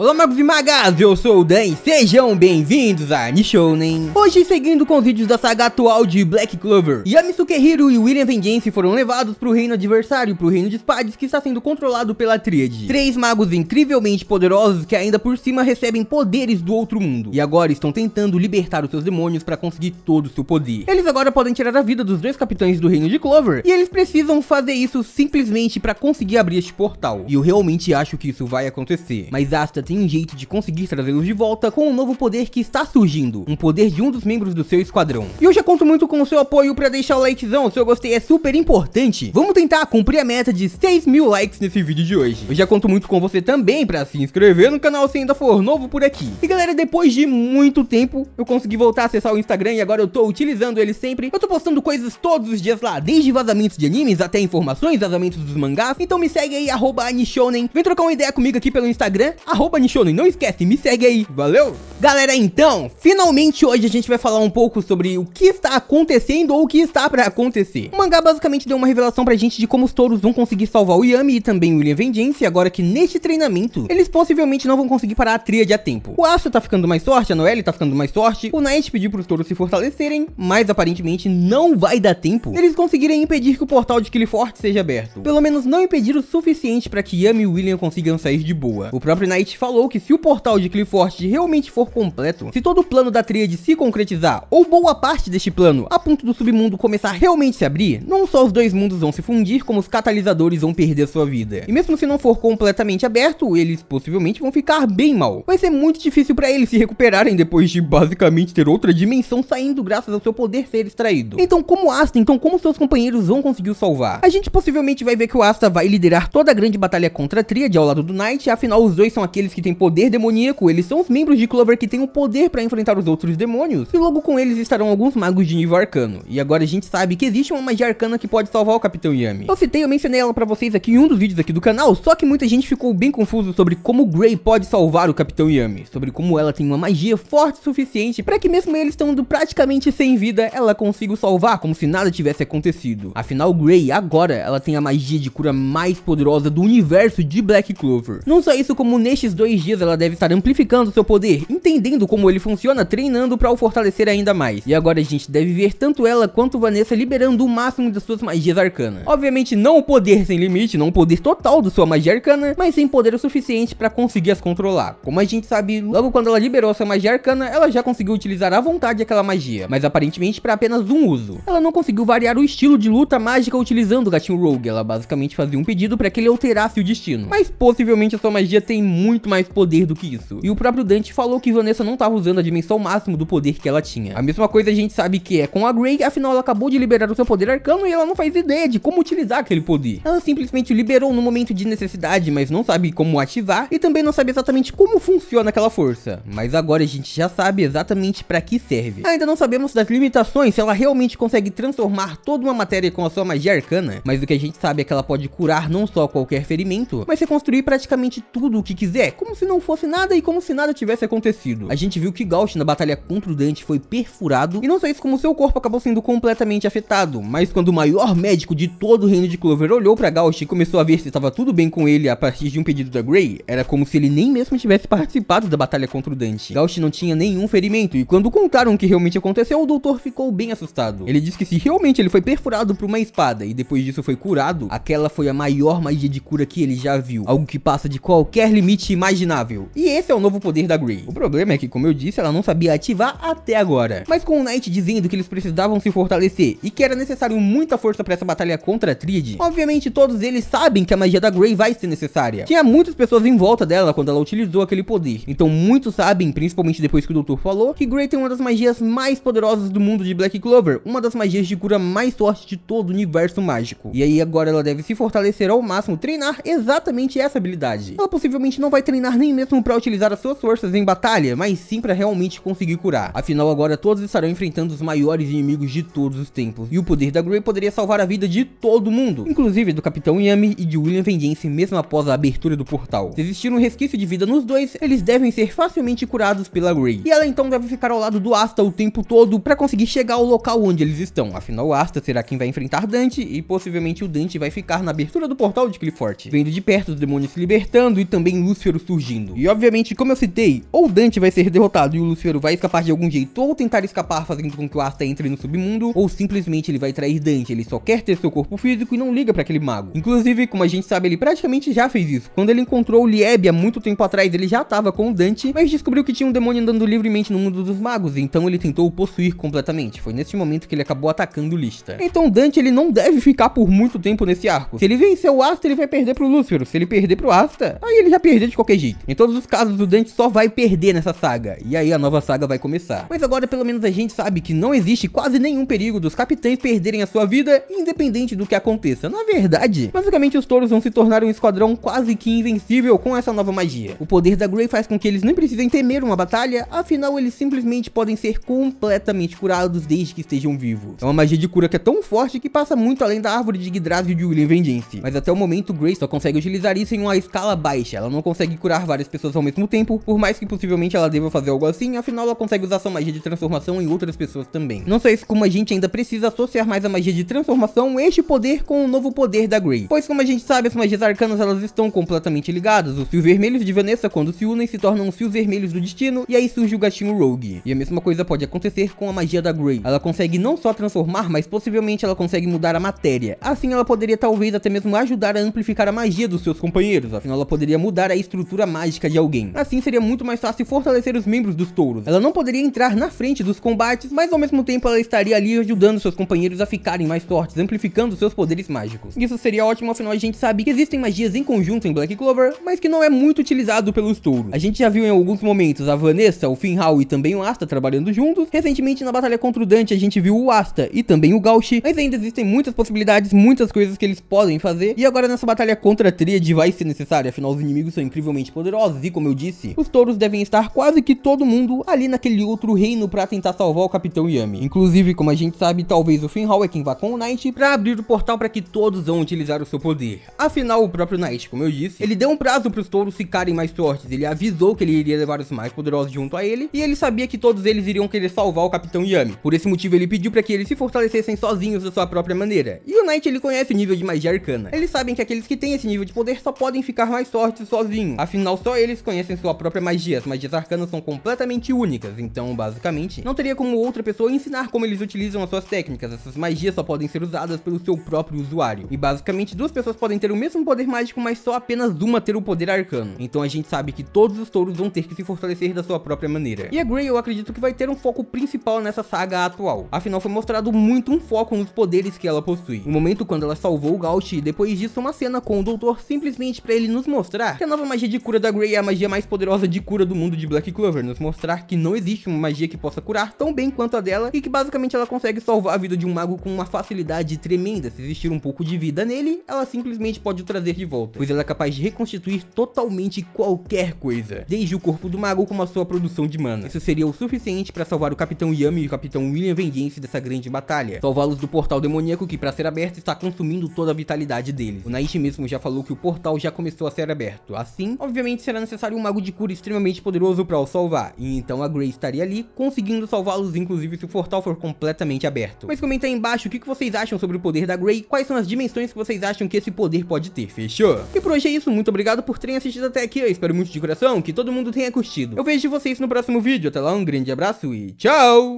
Olá, magos e magas, eu sou o Dan sejam bem-vindos a Nishounen. Hoje, seguindo com os vídeos da saga atual de Black Clover, Yamisuke Hiro e William Vengeance foram levados para o reino adversário, para o reino de Spades, que está sendo controlado pela Tríade. Três magos incrivelmente poderosos que ainda por cima recebem poderes do outro mundo, e agora estão tentando libertar os seus demônios para conseguir todo o seu poder. Eles agora podem tirar a vida dos dois capitães do reino de Clover, e eles precisam fazer isso simplesmente para conseguir abrir este portal. E eu realmente acho que isso vai acontecer, mas Asta tem jeito de conseguir trazê-los de volta com um novo poder que está surgindo, um poder de um dos membros do seu esquadrão. E eu já conto muito com o seu apoio para deixar o likezão, seu gostei é super importante. Vamos tentar cumprir a meta de 6 mil likes nesse vídeo de hoje. Eu já conto muito com você também para se inscrever no canal se ainda for novo por aqui. E galera, depois de muito tempo, eu consegui voltar a acessar o Instagram e agora eu tô utilizando ele sempre. Eu tô postando coisas todos os dias lá, desde vazamentos de animes até informações, vazamentos dos mangás. Então me segue aí, arroba Anishonen. Vem trocar uma ideia comigo aqui pelo Instagram, arroba Nichono, e não esquece, me segue aí, valeu? Galera, então, finalmente hoje a gente vai falar um pouco sobre o que está acontecendo ou o que está para acontecer. O mangá basicamente deu uma revelação pra gente de como os touros vão conseguir salvar o Yami e também o William Vengeance, agora que neste treinamento, eles possivelmente não vão conseguir parar a tríade a tempo. O Astro tá ficando mais sorte, a Noelle tá ficando mais sorte, o Knight pediu pros touros se fortalecerem, mas aparentemente não vai dar tempo eles conseguirem impedir que o portal de Killiforte seja aberto. Pelo menos não impedir o suficiente para que Yami e William consigam sair de boa. O próprio Knight falou que se o portal de Clifford realmente for completo, se todo o plano da tríade se concretizar, ou boa parte deste plano, a ponto do submundo começar realmente a se abrir, não só os dois mundos vão se fundir, como os catalisadores vão perder sua vida. E mesmo se não for completamente aberto, eles possivelmente vão ficar bem mal. Vai ser muito difícil para eles se recuperarem depois de basicamente ter outra dimensão saindo graças ao seu poder ser extraído. Então como Asta, então como seus companheiros vão conseguir salvar? A gente possivelmente vai ver que o Asta vai liderar toda a grande batalha contra a tríade ao lado do Knight, afinal os dois são aqueles que têm poder demoníaco, eles são os membros de Clover que têm o poder para enfrentar os outros demônios, e logo com eles estarão alguns magos de nível arcano. E agora a gente sabe que existe uma magia arcana que pode salvar o Capitão Yami. Eu citei, eu mencionei ela para vocês aqui em um dos vídeos aqui do canal, só que muita gente ficou bem confuso sobre como Grey pode salvar o Capitão Yami, sobre como ela tem uma magia forte o suficiente para que mesmo eles estando praticamente sem vida, ela consiga salvar como se nada tivesse acontecido. Afinal, Grey agora ela tem a magia de cura mais poderosa do universo de Black Clover. Não só isso, como nestes dois dias ela deve estar amplificando seu poder, entendendo como ele funciona, treinando para o fortalecer ainda mais. E agora a gente deve ver tanto ela quanto Vanessa liberando o máximo de suas magias arcanas. Obviamente não o poder sem limite, não o poder total de sua magia arcana, mas sem poder o suficiente para conseguir as controlar. Como a gente sabe, logo quando ela liberou sua magia arcana, ela já conseguiu utilizar à vontade aquela magia, mas aparentemente para apenas um uso. Ela não conseguiu variar o estilo de luta mágica utilizando o gatinho Rogue, ela basicamente fazia um pedido para que ele alterasse o destino. Mas possivelmente a sua magia tem muito mais poder do que isso. E o próprio Dante falou que Vanessa não estava usando a dimensão máximo do poder que ela tinha. A mesma coisa a gente sabe que é com a Grey, afinal ela acabou de liberar o seu poder arcano e ela não faz ideia de como utilizar aquele poder. Ela simplesmente liberou no momento de necessidade, mas não sabe como ativar e também não sabe exatamente como funciona aquela força. Mas agora a gente já sabe exatamente para que serve. Ainda não sabemos das limitações, se ela realmente consegue transformar toda uma matéria com a sua magia arcana, mas o que a gente sabe é que ela pode curar não só qualquer ferimento, mas reconstruir praticamente tudo o que quiser, como se não fosse nada e como se nada tivesse acontecido. A gente viu que Gauss na batalha contra o Dante foi perfurado e não sei se como seu corpo acabou sendo completamente afetado, mas quando o maior médico de todo o reino de Clover olhou para Gauss e começou a ver se estava tudo bem com ele a partir de um pedido da Grey, era como se ele nem mesmo tivesse participado da batalha contra o Dante. Gauss não tinha nenhum ferimento e quando contaram o que realmente aconteceu, o doutor ficou bem assustado. Ele disse que se realmente ele foi perfurado por uma espada e depois disso foi curado, aquela foi a maior magia de cura que ele já viu, algo que passa de qualquer limite mais inimaginável. E esse é o novo poder da Gray. O problema é que, como eu disse, ela não sabia ativar até agora. Mas com o Knight dizendo que eles precisavam se fortalecer e que era necessário muita força para essa batalha contra a Trid, obviamente todos eles sabem que a magia da Grey vai ser necessária. Tinha muitas pessoas em volta dela quando ela utilizou aquele poder. Então muitos sabem, principalmente depois que o Doutor falou, que Grey tem uma das magias mais poderosas do mundo de Black Clover, uma das magias de cura mais forte de todo o universo mágico. E aí agora ela deve se fortalecer ao máximo, treinar exatamente essa habilidade. Ela possivelmente não vai treinar dominar nem mesmo para utilizar as suas forças em batalha, mas sim para realmente conseguir curar. Afinal, agora todos estarão enfrentando os maiores inimigos de todos os tempos, e o poder da Grey poderia salvar a vida de todo mundo, inclusive do Capitão Yami e de William Vengeance mesmo após a abertura do portal. Se existir um resquício de vida nos dois, eles devem ser facilmente curados pela Grey, e ela então deve ficar ao lado do Asta o tempo todo para conseguir chegar ao local onde eles estão, afinal Asta será quem vai enfrentar Dante, e possivelmente o Dante vai ficar na abertura do portal de Clifford, vendo de perto os demônios se libertando e também Lúcifer surgindo. E obviamente, como eu citei, ou Dante vai ser derrotado e o Lucifero vai escapar de algum jeito, ou tentar escapar fazendo com que o Asta entre no submundo, ou simplesmente ele vai trair Dante, ele só quer ter seu corpo físico e não liga para aquele mago. Inclusive, como a gente sabe, ele praticamente já fez isso. Quando ele encontrou o Lieb há muito tempo atrás, ele já tava com o Dante, mas descobriu que tinha um demônio andando livremente no mundo dos magos, então ele tentou o possuir completamente. Foi nesse momento que ele acabou atacando Lista. Então Dante, ele não deve ficar por muito tempo nesse arco. Se ele vencer o Asta, ele vai perder pro Lúcifer. Se ele perder pro Asta, aí ele já perdeu de qualquer qualquer jeito. Em todos os casos, o Dante só vai perder nessa saga, e aí a nova saga vai começar. Mas agora pelo menos a gente sabe que não existe quase nenhum perigo dos capitães perderem a sua vida, independente do que aconteça. Na é verdade, basicamente os touros vão se tornar um esquadrão quase que invencível com essa nova magia. O poder da Grey faz com que eles nem precisem temer uma batalha, afinal eles simplesmente podem ser completamente curados desde que estejam vivos. É uma magia de cura que é tão forte que passa muito além da árvore de Yggdrasil de William Vengeance. Mas até o momento Grey só consegue utilizar isso em uma escala baixa, ela não consegue curar várias pessoas ao mesmo tempo, por mais que possivelmente ela deva fazer algo assim, afinal ela consegue usar sua magia de transformação em outras pessoas também. Não sei se como a gente ainda precisa associar mais a magia de transformação, este poder com o novo poder da Grey, pois como a gente sabe, as magias arcanas elas estão completamente ligadas, os fios vermelhos de Vanessa quando se unem se tornam os fios vermelhos do destino, e aí surge o gatinho Rogue. E a mesma coisa pode acontecer com a magia da Grey, ela consegue não só transformar, mas possivelmente ela consegue mudar a matéria, assim ela poderia talvez até mesmo ajudar a amplificar a magia dos seus companheiros, afinal ela poderia mudar a estrutura mágica de alguém. Assim seria muito mais fácil fortalecer os membros dos touros. Ela não poderia entrar na frente dos combates, mas ao mesmo tempo ela estaria ali ajudando seus companheiros a ficarem mais fortes, amplificando seus poderes mágicos. Isso seria ótimo, afinal a gente sabe que existem magias em conjunto em Black Clover, mas que não é muito utilizado pelos touros. A gente já viu em alguns momentos a Vanessa, o Finhal e também o Asta trabalhando juntos. Recentemente na batalha contra o Dante a gente viu o Asta e também o Gauchi, mas ainda existem muitas possibilidades, muitas coisas que eles podem fazer. E agora nessa batalha contra a Tríade vai ser necessária, afinal os inimigos são incrivelmente extremamente poderosos e, como eu disse, os touros devem estar quase que todo mundo ali naquele outro reino para tentar salvar o Capitão Yami. Inclusive, como a gente sabe, talvez o Finhal é quem vá com o Knight para abrir o portal para que todos vão utilizar o seu poder. Afinal, o próprio Knight, como eu disse, ele deu um prazo para os touros ficarem mais fortes, ele avisou que ele iria levar os mais poderosos junto a ele, e ele sabia que todos eles iriam querer salvar o Capitão Yami. Por esse motivo, ele pediu para que eles se fortalecessem sozinhos da sua própria maneira. E o Knight, ele conhece o nível de magia arcana. Eles sabem que aqueles que têm esse nível de poder só podem ficar mais fortes sozinhos. Afinal, só eles conhecem sua própria magia, as magias arcanas são completamente únicas, então, basicamente, não teria como outra pessoa ensinar como eles utilizam as suas técnicas, essas magias só podem ser usadas pelo seu próprio usuário. E basicamente, duas pessoas podem ter o mesmo poder mágico, mas só apenas uma ter o poder arcano. Então a gente sabe que todos os touros vão ter que se fortalecer da sua própria maneira. E a Grey eu acredito que vai ter um foco principal nessa saga atual, afinal foi mostrado muito um foco nos poderes que ela possui. O momento quando ela salvou o Gauch e depois disso uma cena com o Doutor simplesmente para ele nos mostrar que a nova magia de cura da Grey é a magia mais poderosa de cura do mundo de Black Clover, nos mostrar que não existe uma magia que possa curar tão bem quanto a dela e que basicamente ela consegue salvar a vida de um mago com uma facilidade tremenda. Se existir um pouco de vida nele, ela simplesmente pode o trazer de volta, pois ela é capaz de reconstituir totalmente qualquer coisa, desde o corpo do mago como a sua produção de mana. Isso seria o suficiente para salvar o Capitão Yami e o Capitão William Vengeance dessa grande batalha, salvá-los do portal demoníaco que para ser aberto está consumindo toda a vitalidade deles. O Naishi mesmo já falou que o portal já começou a ser aberto, assim, obviamente será necessário um mago de cura extremamente poderoso para o salvar, e então a Grey estaria ali, conseguindo salvá-los inclusive se o portal for completamente aberto. Mas comenta aí embaixo o que vocês acham sobre o poder da Grey, quais são as dimensões que vocês acham que esse poder pode ter, fechou? E por hoje é isso, muito obrigado por terem assistido até aqui, eu espero muito de coração que todo mundo tenha curtido. Eu vejo vocês no próximo vídeo, até lá, um grande abraço e tchau!